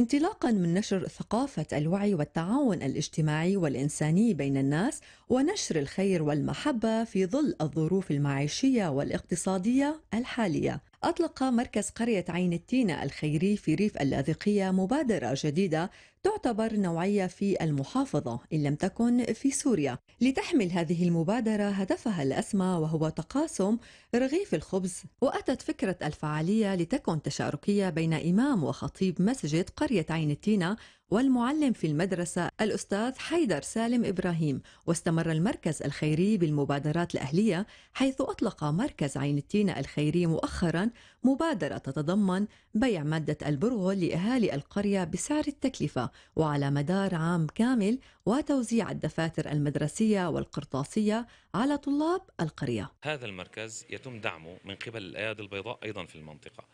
انطلاقا من نشر ثقافة الوعي والتعاون الاجتماعي والإنساني بين الناس ونشر الخير والمحبة في ظل الظروف المعيشية والاقتصادية الحالية أطلق مركز قرية عين التينة الخيري في ريف اللاذقية مبادرة جديدة تعتبر نوعية في المحافظة إن لم تكن في سوريا لتحمل هذه المبادرة هدفها الأسمى وهو تقاسم رغيف الخبز وأتت فكرة الفعالية لتكن تشاركية بين إمام وخطيب مسجد قرية عين التينة والمعلم في المدرسة الأستاذ حيدر سالم إبراهيم واستمر المركز الخيري بالمبادرات الأهلية حيث أطلق مركز عين التينة الخيري مؤخرا مبادرة تتضمن بيع مادة البرغل لأهالي القرية بسعر التكلفة وعلى مدار عام كامل وتوزيع الدفاتر المدرسية والقرطاسية على طلاب القرية هذا المركز يتم دعمه من قبل الأيادي البيضاء أيضا في المنطقة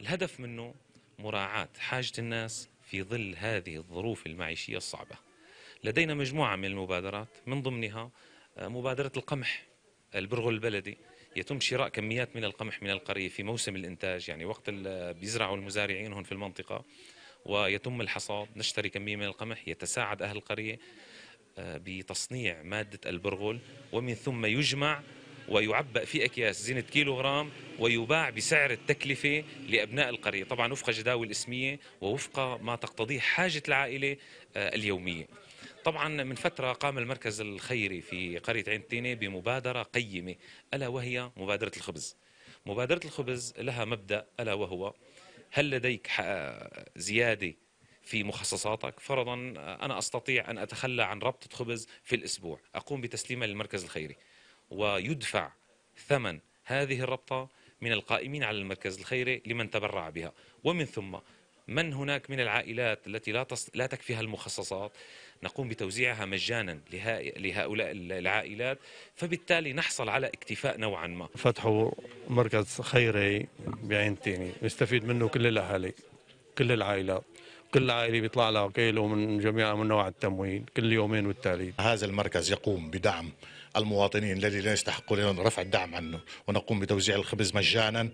الهدف منه مراعاة حاجة الناس في ظل هذه الظروف المعيشية الصعبة لدينا مجموعة من المبادرات من ضمنها آه، مبادرة القمح البرغل البلدي يتم شراء كميات من القمح من القرية في موسم الإنتاج يعني وقت آه، بيزرعوا المزارعين هون في المنطقة ويتم الحصاد نشتري كمية من القمح يتساعد أهل القرية آه، بتصنيع مادة البرغل ومن ثم يجمع ويعبأ في أكياس زينة كيلوغرام ويباع بسعر التكلفة لأبناء القرية طبعا وفق جداول اسمية ووفق ما تقتضيه حاجة العائلة آه، اليومية طبعا من فترة قام المركز الخيري في قرية عين تينة بمبادرة قيمة ألا وهي مبادرة الخبز مبادرة الخبز لها مبدأ ألا وهو هل لديك آه، زيادة في مخصصاتك فرضا آه، أنا أستطيع أن أتخلى عن ربطة خبز في الأسبوع أقوم بتسليمها للمركز الخيري ويدفع ثمن هذه الربطة من القائمين على المركز الخيري لمن تبرع بها ومن ثم من هناك من العائلات التي لا تص... لا تكفيها المخصصات نقوم بتوزيعها مجانا لها... لهؤلاء العائلات فبالتالي نحصل على اكتفاء نوعا ما فتحوا مركز خيري بعين تيني يستفيد منه كل الاهالي كل العائلات كل عائله بيطلع لها كيلو من جميع من انواع التموين كل يومين والتالي هذا المركز يقوم بدعم المواطنين الذين لا يستحقون رفع الدعم عنه ونقوم بتوزيع الخبز مجانا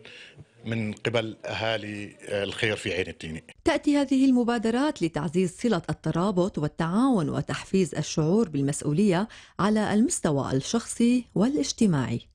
من قبل أهالي الخير في عين التيني تأتي هذه المبادرات لتعزيز صلة الترابط والتعاون وتحفيز الشعور بالمسؤولية على المستوى الشخصي والاجتماعي